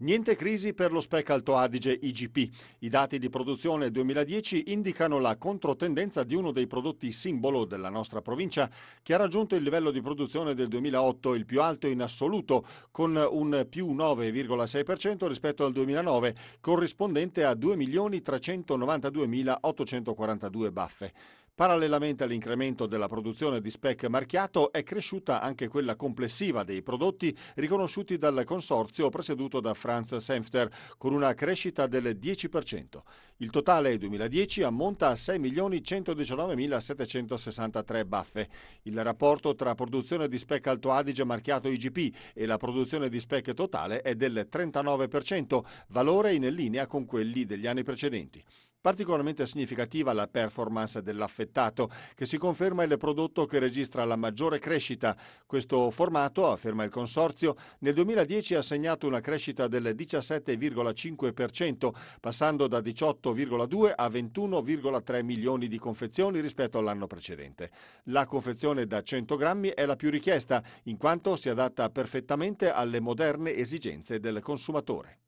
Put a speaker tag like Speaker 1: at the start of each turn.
Speaker 1: Niente crisi per lo SPEC Alto Adige IGP. I dati di produzione 2010 indicano la controtendenza di uno dei prodotti simbolo della nostra provincia, che ha raggiunto il livello di produzione del 2008, il più alto in assoluto, con un più 9,6% rispetto al 2009, corrispondente a 2.392.842 baffe. Parallelamente all'incremento della produzione di spec marchiato è cresciuta anche quella complessiva dei prodotti riconosciuti dal consorzio presieduto da Franz Senfter con una crescita del 10%. Il totale 2010 ammonta a 6.119.763 baffe. Il rapporto tra produzione di spec Alto Adige marchiato IGP e la produzione di spec totale è del 39%, valore in linea con quelli degli anni precedenti. Particolarmente significativa la performance dell'affettato, che si conferma il prodotto che registra la maggiore crescita. Questo formato, afferma il Consorzio, nel 2010 ha segnato una crescita del 17,5%, passando da 18,2 a 21,3 milioni di confezioni rispetto all'anno precedente. La confezione da 100 grammi è la più richiesta, in quanto si adatta perfettamente alle moderne esigenze del consumatore.